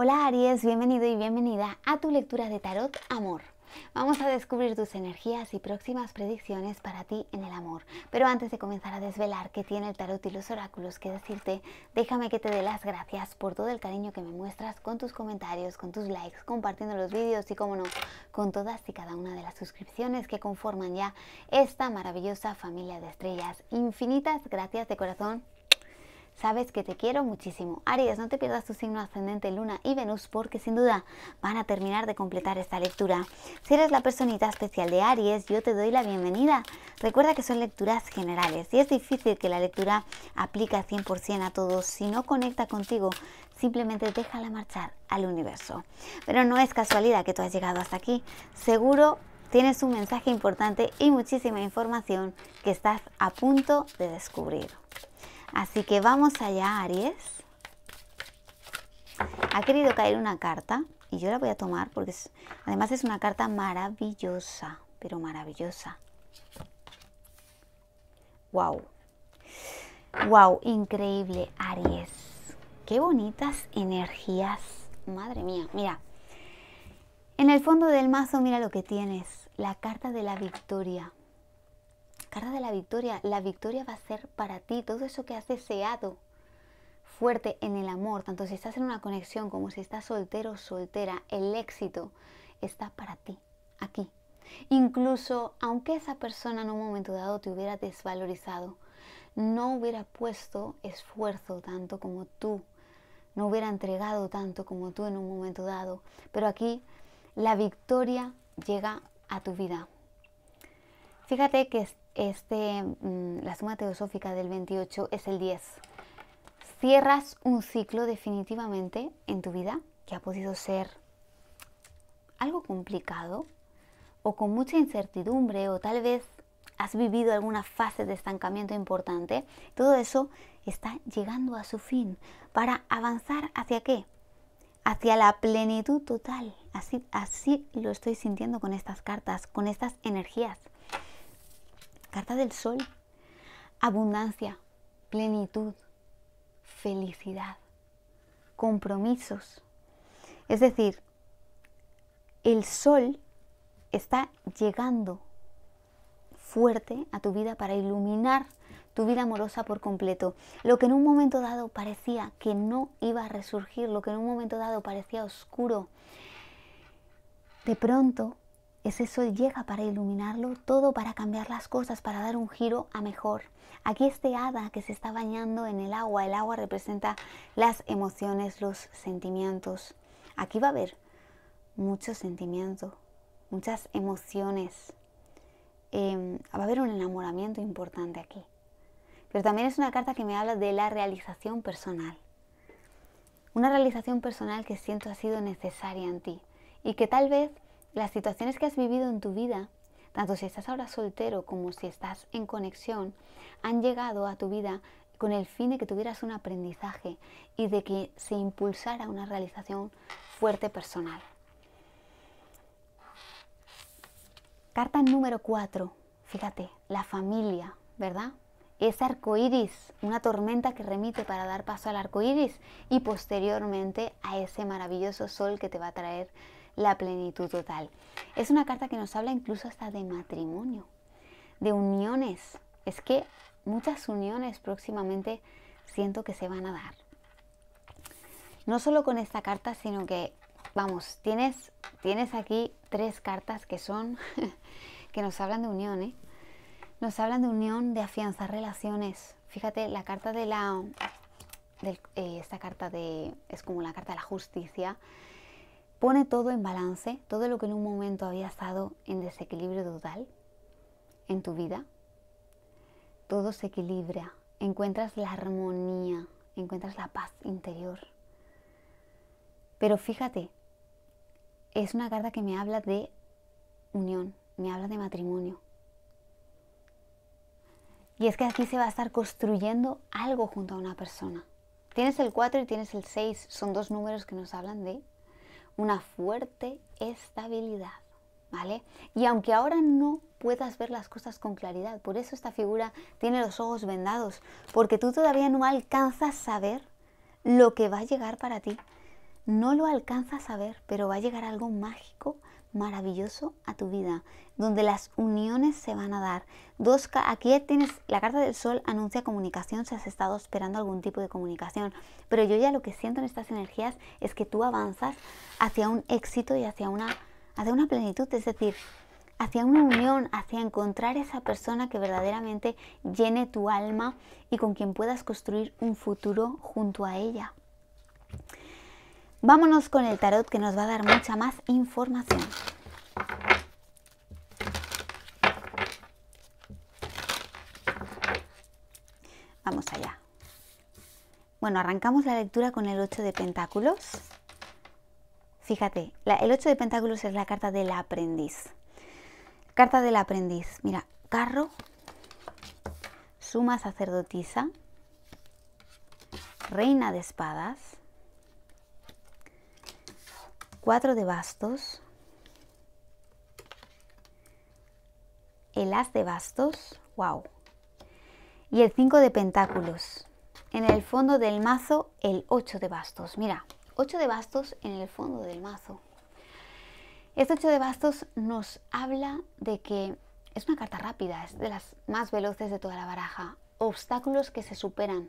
Hola Aries, bienvenido y bienvenida a tu lectura de tarot Amor. Vamos a descubrir tus energías y próximas predicciones para ti en el amor. Pero antes de comenzar a desvelar qué tiene el tarot y los oráculos que decirte, déjame que te dé las gracias por todo el cariño que me muestras con tus comentarios, con tus likes, compartiendo los vídeos y, como no, con todas y cada una de las suscripciones que conforman ya esta maravillosa familia de estrellas. Infinitas gracias de corazón Sabes que te quiero muchísimo. Aries, no te pierdas tu signo ascendente, Luna y Venus, porque sin duda van a terminar de completar esta lectura. Si eres la personita especial de Aries, yo te doy la bienvenida. Recuerda que son lecturas generales y es difícil que la lectura aplique 100% a todos. Si no conecta contigo, simplemente déjala marchar al universo. Pero no es casualidad que tú has llegado hasta aquí. Seguro tienes un mensaje importante y muchísima información que estás a punto de descubrir. Así que vamos allá, Aries. Ha querido caer una carta y yo la voy a tomar porque además es una carta maravillosa, pero maravillosa. ¡Wow! ¡Wow! Increíble, Aries. ¡Qué bonitas energías! Madre mía, mira. En el fondo del mazo mira lo que tienes, la carta de la victoria de la victoria. La victoria va a ser para ti, todo eso que has deseado fuerte en el amor, tanto si estás en una conexión como si estás soltero soltera, el éxito está para ti, aquí. Incluso aunque esa persona en un momento dado te hubiera desvalorizado, no hubiera puesto esfuerzo tanto como tú, no hubiera entregado tanto como tú en un momento dado, pero aquí la victoria llega a tu vida. Fíjate que este, mm, la suma teosófica del 28 es el 10. Cierras un ciclo definitivamente en tu vida que ha podido ser algo complicado o con mucha incertidumbre o tal vez has vivido alguna fase de estancamiento importante. Todo eso está llegando a su fin para avanzar hacia qué? Hacia la plenitud total. Así, así lo estoy sintiendo con estas cartas, con estas energías carta del sol, abundancia, plenitud, felicidad, compromisos. Es decir, el sol está llegando fuerte a tu vida para iluminar tu vida amorosa por completo. Lo que en un momento dado parecía que no iba a resurgir, lo que en un momento dado parecía oscuro, de pronto eso sol llega para iluminarlo todo, para cambiar las cosas, para dar un giro a mejor. Aquí este hada que se está bañando en el agua, el agua representa las emociones, los sentimientos. Aquí va a haber mucho sentimiento, muchas emociones. Em, va a haber un enamoramiento importante aquí. Pero también es una carta que me habla de la realización personal. Una realización personal que siento ha sido necesaria en ti y que tal vez las situaciones que has vivido en tu vida, tanto si estás ahora soltero como si estás en conexión, han llegado a tu vida con el fin de que tuvieras un aprendizaje y de que se impulsara una realización fuerte personal. Carta número 4, fíjate, la familia, ¿verdad? Es arco iris, una tormenta que remite para dar paso al arco iris y posteriormente a ese maravilloso sol que te va a traer la plenitud total. Es una carta que nos habla incluso hasta de matrimonio, de uniones. Es que muchas uniones próximamente siento que se van a dar. No solo con esta carta, sino que, vamos, tienes, tienes aquí tres cartas que son, que nos hablan de unión, ¿eh? Nos hablan de unión, de afianzar relaciones. Fíjate, la carta de la, eh, esta carta de, es como la carta de la justicia, pone todo en balance, todo lo que en un momento había estado en desequilibrio total en tu vida, todo se equilibra, encuentras la armonía, encuentras la paz interior. Pero fíjate, es una carta que me habla de unión, me habla de matrimonio. Y es que aquí se va a estar construyendo algo junto a una persona. Tienes el 4 y tienes el 6, son dos números que nos hablan de una fuerte estabilidad, ¿vale? Y aunque ahora no puedas ver las cosas con claridad, por eso esta figura tiene los ojos vendados, porque tú todavía no alcanzas a saber lo que va a llegar para ti. No lo alcanzas a saber, pero va a llegar algo mágico maravilloso a tu vida, donde las uniones se van a dar. Dos, aquí tienes la carta del sol anuncia comunicación si has estado esperando algún tipo de comunicación, pero yo ya lo que siento en estas energías es que tú avanzas hacia un éxito y hacia una, hacia una plenitud, es decir, hacia una unión, hacia encontrar esa persona que verdaderamente llene tu alma y con quien puedas construir un futuro junto a ella. Vámonos con el tarot que nos va a dar mucha más información. Vamos allá. Bueno, arrancamos la lectura con el 8 de pentáculos. Fíjate, el 8 de pentáculos es la carta del aprendiz. Carta del aprendiz. Mira, carro, suma sacerdotisa, reina de espadas, 4 de bastos, el as de bastos, wow, y el 5 de pentáculos. En el fondo del mazo, el 8 de bastos. Mira, 8 de bastos en el fondo del mazo. Este 8 de bastos nos habla de que es una carta rápida, es de las más veloces de toda la baraja. Obstáculos que se superan,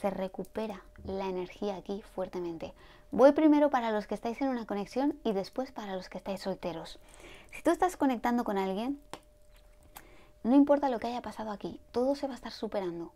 se recupera la energía aquí fuertemente. Voy primero para los que estáis en una conexión y después para los que estáis solteros. Si tú estás conectando con alguien, no importa lo que haya pasado aquí, todo se va a estar superando.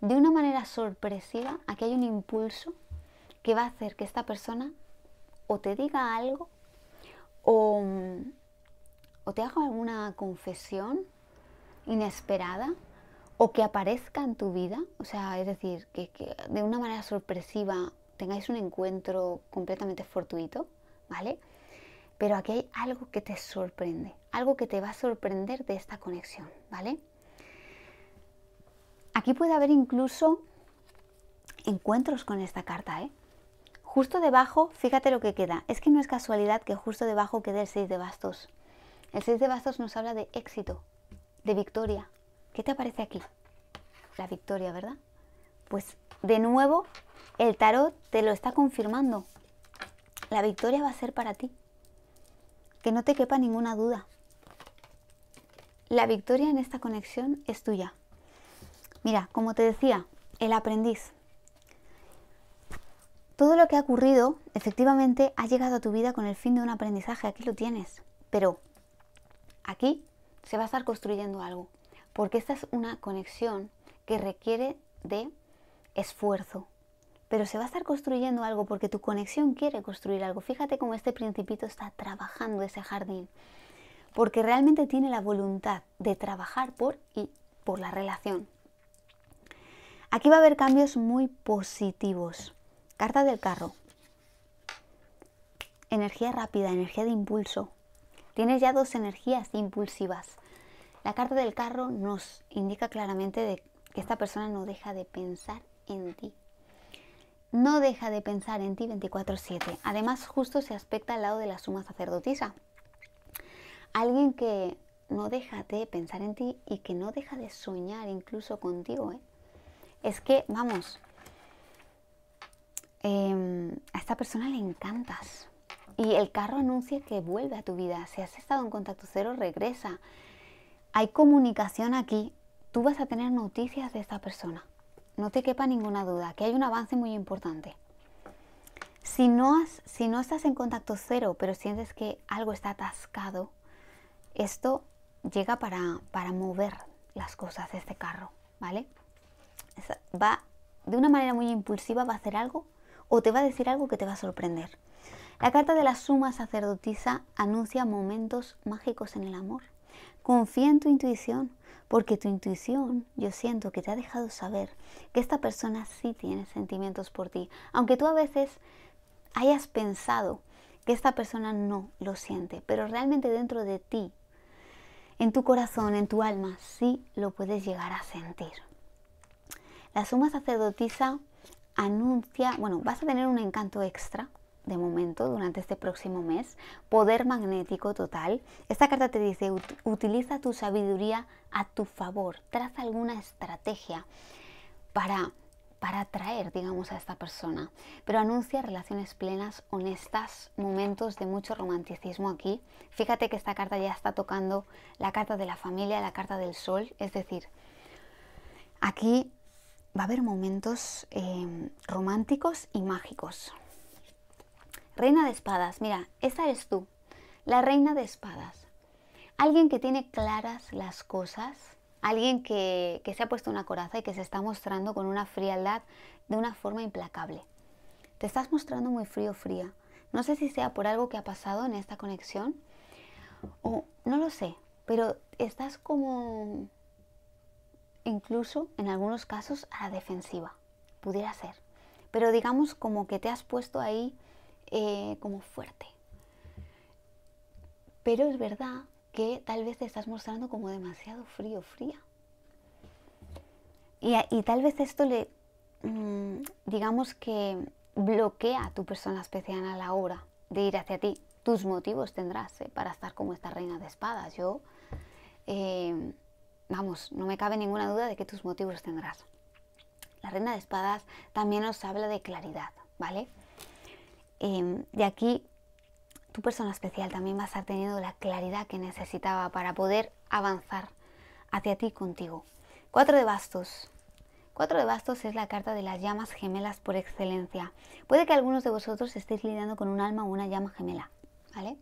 De una manera sorpresiva, aquí hay un impulso que va a hacer que esta persona o te diga algo o, mm, te haga alguna confesión inesperada o que aparezca en tu vida, o sea, es decir, que, de una manera sorpresiva tengáis un encuentro completamente fortuito, ¿vale? Pero aquí hay algo que te sorprende, algo que te va a sorprender de esta conexión, ¿vale? Aquí puede haber incluso encuentros con esta carta, ¿eh? Justo debajo, fíjate lo que queda. Es que no es casualidad que justo debajo quede el 6 de bastos. El 6 de bastos nos habla de éxito, de victoria, ¿Qué te aparece aquí? La victoria, ¿verdad? Pues de nuevo el tarot te lo está confirmando. La victoria va a ser para ti. Que no te quepa ninguna duda. La victoria en esta conexión es tuya. Mira, como te decía, el aprendiz. Todo lo que ha ocurrido, efectivamente, ha llegado a tu vida con el fin de un aprendizaje. Aquí lo tienes. Pero aquí se va a estar construyendo algo porque esta es una conexión que requiere de esfuerzo. Pero se va a estar construyendo algo porque tu conexión quiere construir algo. Fíjate cómo este principito está trabajando ese jardín. Porque realmente tiene la voluntad de trabajar por y por la relación. Aquí va a haber cambios muy positivos. Carta del carro. Energía rápida, energía de impulso. Tienes ya dos energías impulsivas. La carta del carro nos indica claramente que esta persona no deja de pensar en ti. No deja de pensar en ti 24/7. Además, justo se aspecta al lado de la suma sacerdotisa. Alguien que no deja de pensar en ti y que no deja de soñar incluso contigo. ¿eh? Es que, vamos, em, a esta persona le encantas. Y el carro anuncia que vuelve a tu vida. Si has estado en contacto cero, regresa hay comunicación aquí, tú vas a tener noticias de esta persona. No te quepa ninguna duda, que hay un avance muy importante. Si no, si no estás en contacto cero, pero sientes que algo está atascado, esto llega para, para mover las cosas de este carro, ¿vale? Va de una manera muy impulsiva, va a hacer algo o te va a decir algo que te va a sorprender. La carta de la suma sacerdotisa anuncia momentos mágicos en el amor. Confía en tu intuición, porque tu intuición yo siento que te ha dejado saber que esta persona sí tiene sentimientos por ti, aunque tú a veces hayas pensado que esta persona no lo siente, pero realmente dentro de ti, en tu corazón, en tu alma, sí lo puedes llegar a sentir. La suma sacerdotisa anuncia, bueno, vas a tener un encanto extra de momento durante este próximo mes, poder magnético total. Esta carta te dice, utiliza tu sabiduría a tu favor, traza alguna estrategia para para atraer, digamos, a esta persona. Pero anuncia relaciones plenas, honestas, momentos de mucho romanticismo aquí. Fíjate que esta carta ya está tocando la carta de la familia, la carta del sol, es decir, aquí va a haber momentos eh, románticos y mágicos. Reina de espadas, mira, esa eres tú, la reina de espadas. Alguien que tiene claras las cosas, alguien que, que se ha puesto una coraza y que se está mostrando con una frialdad de una forma implacable. Te estás mostrando muy frío, fría. No sé si sea por algo que ha pasado en esta conexión o no lo sé, pero estás como incluso en algunos casos a la defensiva, pudiera ser. Pero digamos como que te has puesto ahí eh, como fuerte. Pero es verdad que tal vez te estás mostrando como demasiado frío, fría. Y, tal vez esto le, mm, digamos que bloquea a tu persona especial a la hora de ir hacia ti. Tus motivos tendrás eh, para estar como esta reina de espadas. Yo, eh, vamos, no me cabe ninguna duda de que tus motivos tendrás. La reina de espadas también nos habla de claridad, ¿vale? Em, de aquí tu persona especial también va a estar teniendo la claridad que necesitaba para poder avanzar hacia ti contigo. Cuatro de bastos. Cuatro de bastos es la carta de las llamas gemelas por excelencia. Puede que algunos de vosotros estéis lidiando con un alma o una llama gemela, ¿vale?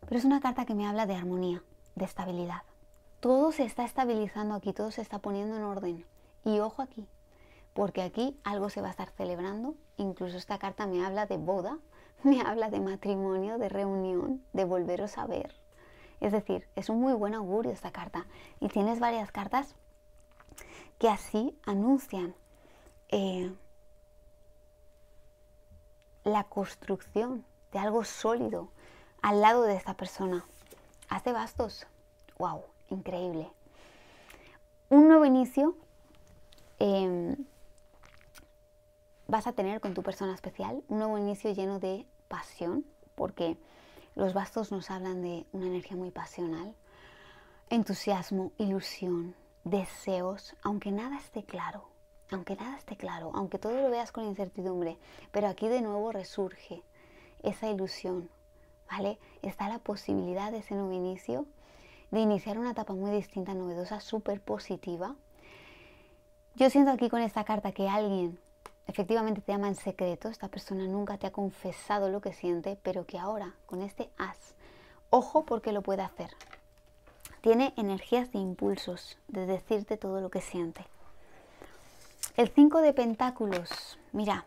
Pero es una carta que me habla de armonía, de estabilidad. Todo se está estabilizando aquí, todo se está poniendo en orden. Y ojo aquí, porque aquí algo se va a estar celebrando. Incluso esta carta me habla de boda, me habla de matrimonio, de reunión, de volveros a ver. Es decir, es un muy buen augurio esta carta. Y tienes varias cartas que así anuncian eh, la construcción de algo sólido al lado de esta persona. Hace bastos. ¡Wow! Increíble. Un nuevo inicio. Em, vas a tener con tu persona especial un nuevo inicio lleno de pasión, porque los bastos nos hablan de una energía muy pasional, entusiasmo, ilusión, deseos, aunque nada esté claro, aunque nada esté claro, aunque todo lo veas con incertidumbre, pero aquí de nuevo resurge esa ilusión, ¿vale? Está la posibilidad de ese nuevo inicio, de iniciar una etapa muy distinta, novedosa, súper positiva. Yo siento aquí con esta carta que alguien efectivamente te ama en secreto, esta persona nunca te ha confesado lo que siente, pero que ahora con este as, ojo porque lo puede hacer. Tiene energías de impulsos, de decirte todo lo que siente. El 5 de Pentáculos, mira,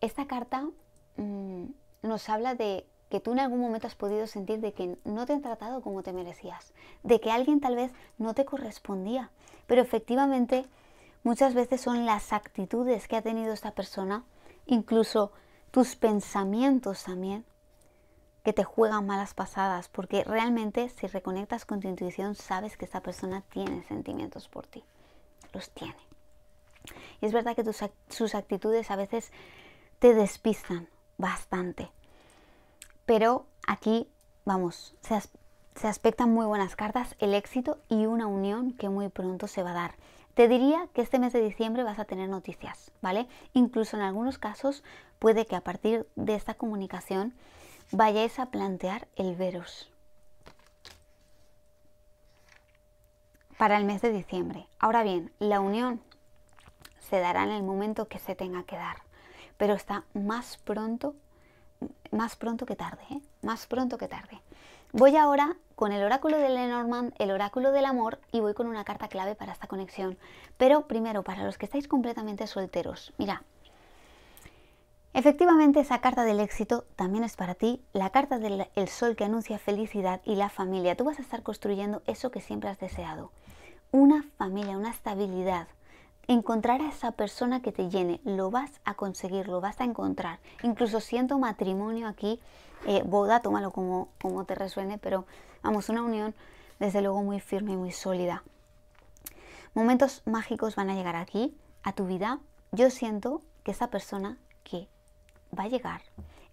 esta carta mm, nos habla de que tú en algún momento has podido sentir de que no te han tratado como te merecías, de que alguien tal vez no te correspondía, pero efectivamente muchas veces son las actitudes que ha tenido esta persona, incluso tus pensamientos también, que te juegan malas pasadas, porque realmente si reconectas con tu intuición sabes que esta persona tiene sentimientos por ti, los tiene. Y es verdad que tus, sus actitudes a veces te despistan bastante, pero aquí, vamos, se, se aspectan muy buenas cartas, el éxito y una unión que muy pronto se va a dar te diría que este mes de diciembre vas a tener noticias, ¿vale? Incluso en algunos casos puede que a partir de esta comunicación vayáis a plantear el veros para el mes de diciembre. Ahora bien, la unión se dará en el momento que se tenga que dar, pero está más pronto, más pronto que tarde, ¿eh? más pronto que tarde. Voy ahora con el oráculo de Lenormand, el oráculo del amor y voy con una carta clave para esta conexión. Pero primero, para los que estáis completamente solteros, mira, Efectivamente, esa carta del éxito también es para ti, la carta del sol que anuncia felicidad y la familia. Tú vas a estar construyendo eso que siempre has deseado. Una familia, una estabilidad, encontrar a esa persona que te llene, lo vas a conseguir, lo vas a encontrar. Incluso siento matrimonio aquí, eh, boda, tómalo como, como te resuene, pero vamos, una unión desde luego muy firme y muy sólida. Momentos mágicos van a llegar aquí, a tu vida. Yo siento que esa persona que va a llegar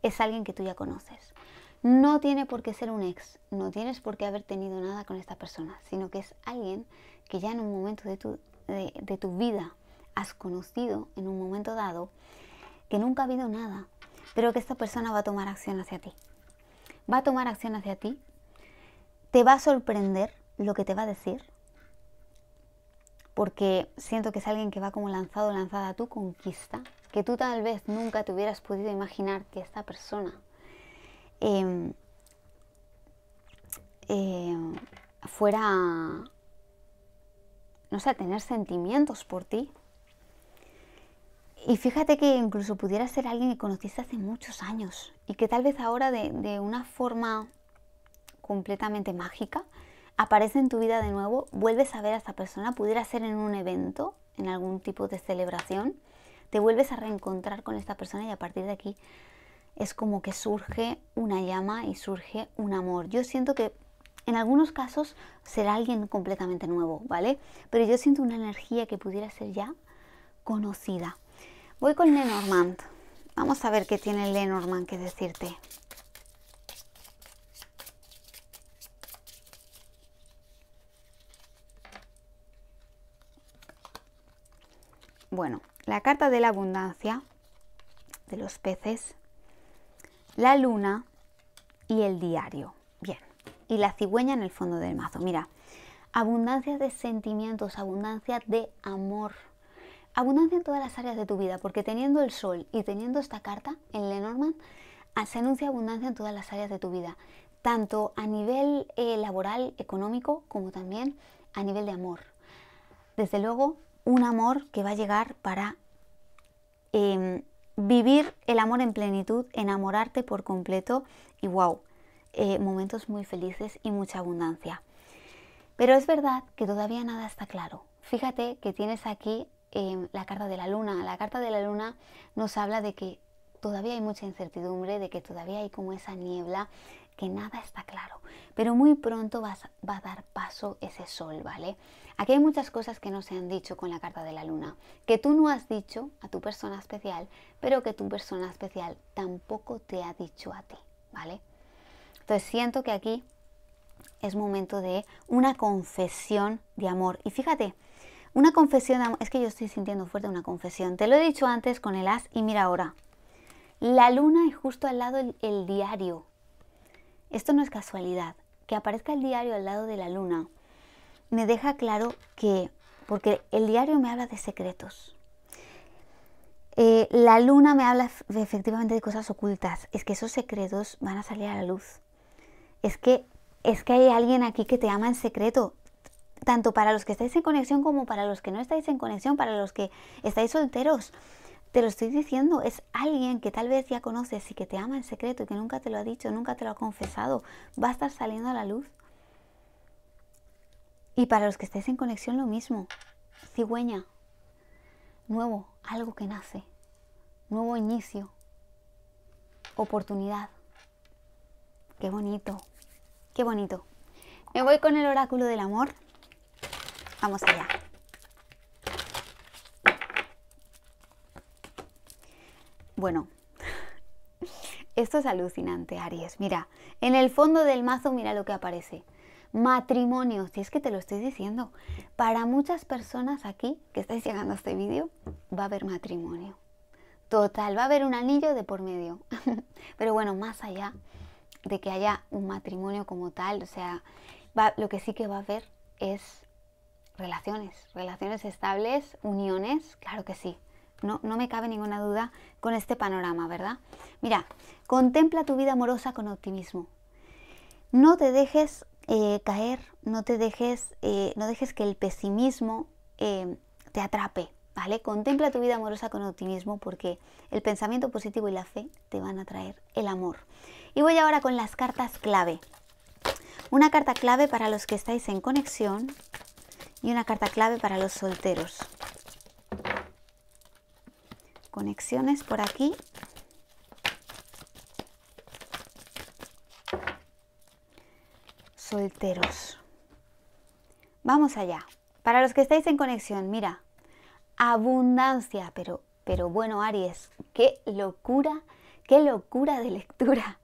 es alguien que tú ya conoces. No tiene por qué ser un ex, no tienes por qué haber tenido nada con esta persona, sino que es alguien que ya en un momento de tu de, tu vida has conocido en un momento dado que nunca ha habido nada, pero que esta persona va a tomar acción hacia ti. Va a tomar acción hacia ti, te va a sorprender lo que te va a decir, porque siento que es alguien que va como lanzado lanzada a tu conquista, que tú tal vez nunca te hubieras podido imaginar que esta persona em, em, fuera no sé, tener sentimientos por ti. Y fíjate que incluso pudiera ser alguien que conociste hace muchos años y que tal vez ahora de, una forma completamente mágica aparece en tu vida de nuevo, vuelves a ver a esta persona, pudiera ser en un evento, en algún tipo de celebración, te vuelves a reencontrar con esta persona y a partir de aquí es como que surge una llama y surge un amor. Yo siento que en algunos casos será alguien completamente nuevo, ¿vale? Pero yo siento una energía que pudiera ser ya conocida. Voy con Lenormand. Vamos a ver qué tiene Lenormand que decirte. Bueno, la carta de la abundancia, de los peces, la luna y el diario y la cigüeña en el fondo del mazo. Mira, abundancia de sentimientos, abundancia de amor, abundancia en todas las áreas de tu vida, porque teniendo el sol y teniendo esta carta en Lenormand, ah, se anuncia abundancia en todas las áreas de tu vida, tanto a nivel eh, laboral, económico, como también a nivel de amor. Desde luego, un amor que va a llegar para em, vivir el amor en plenitud, enamorarte por completo y wow, eh, momentos muy felices y mucha abundancia. Pero es verdad que todavía nada está claro. Fíjate que tienes aquí em, la carta de la luna. La carta de la luna nos habla de que todavía hay mucha incertidumbre, de que todavía hay como esa niebla, que nada está claro. Pero muy pronto va a dar paso ese sol, ¿vale? Aquí hay muchas cosas que no se han dicho con la carta de la luna, que tú no has dicho a tu persona especial, pero que tu persona especial tampoco te ha dicho a ti, ¿vale? Entonces siento que aquí es momento de una confesión de amor. Y fíjate, una confesión de amor, es que yo estoy sintiendo fuerte una confesión. Te lo he dicho antes con el as y mira ahora. La luna y justo al lado el, diario. Esto no es casualidad. Que aparezca el diario al lado de la luna me deja claro que, porque el diario me habla de secretos. Eh, la luna me habla efectivamente de cosas ocultas. Es que esos secretos van a salir a la luz es que, es que hay alguien aquí que te ama en secreto. Tanto para los que estáis en conexión como para los que no estáis en conexión, para los que estáis solteros. Te lo estoy diciendo, es alguien que tal vez ya conoces y que te ama en secreto y que nunca te lo ha dicho, nunca te lo ha confesado. Va a estar saliendo a la luz. Y para los que estáis en conexión lo mismo. Cigüeña. Nuevo, algo que nace. Nuevo inicio. Oportunidad. Qué bonito. Qué bonito. Me voy con el oráculo del amor. Vamos allá. Bueno, esto es alucinante, Aries. Mira, en el fondo del mazo mira lo que aparece. matrimonio si es que te lo estoy diciendo. Para muchas personas aquí que estáis llegando a este vídeo, va a haber matrimonio. Total, va a haber un anillo de por medio. Pero bueno, más allá de que haya un matrimonio como tal. O sea, lo que sí que va a haber es relaciones, relaciones estables, uniones, claro que sí. No, no me cabe ninguna duda con este panorama, ¿verdad? Mira, contempla tu vida amorosa con optimismo. No te dejes eh, caer, no te dejes, eh, no dejes que el pesimismo eh, te atrape, ¿vale? Contempla tu vida amorosa con optimismo porque el pensamiento positivo y la fe te van a traer el amor. Y voy ahora con las cartas clave. Una carta clave para los que estáis en conexión y una carta clave para los solteros. Conexiones por aquí. Solteros. Vamos allá. Para los que estáis en conexión, mira, abundancia, pero, pero bueno, Aries, qué locura ¡Qué locura de lectura!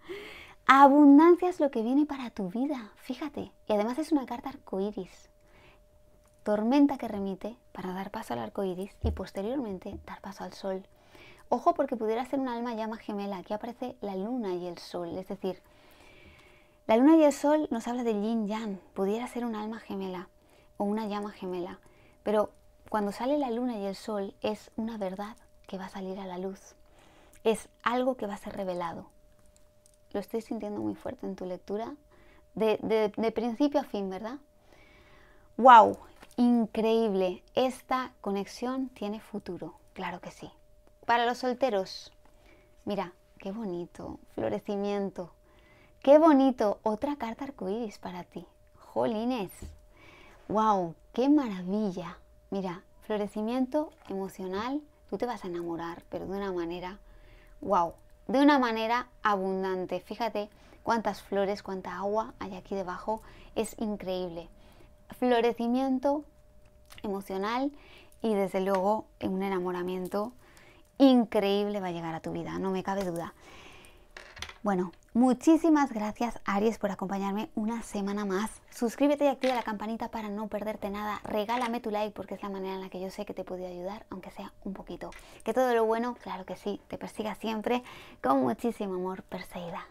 Abundancia es lo que viene para tu vida, fíjate. Y además es una carta arcoíris. Tormenta que remite para dar paso al arcoíris y posteriormente dar paso al sol. Ojo porque pudiera ser un alma llama gemela, aquí aparece la luna y el sol, es decir, la luna y el sol nos habla de yin yang, pudiera ser un alma gemela o una llama gemela, pero cuando sale la luna y el sol es una verdad que va a salir a la luz es algo que va a ser revelado. Lo estoy sintiendo muy fuerte en tu lectura, de, principio a fin, ¿verdad? ¡Wow! Increíble. Esta conexión tiene futuro, claro que sí. Para los solteros, mira, qué bonito, florecimiento. Qué bonito, otra carta arcoíris para ti. Jolines. ¡Wow! ¡Qué maravilla! Mira, florecimiento emocional, tú te vas a enamorar, pero de una manera wow, de una manera abundante. Fíjate cuántas flores, cuánta agua hay aquí debajo, es increíble. Florecimiento emocional y desde luego un enamoramiento increíble va a llegar a tu vida, no me cabe duda. Bueno, Muchísimas gracias Aries por acompañarme una semana más. Suscríbete y activa la campanita para no perderte nada. Regálame tu like porque es la manera en la que yo sé que te he podido ayudar, aunque sea un poquito. Que todo lo bueno, claro que sí, te persiga siempre con muchísimo amor perseguida.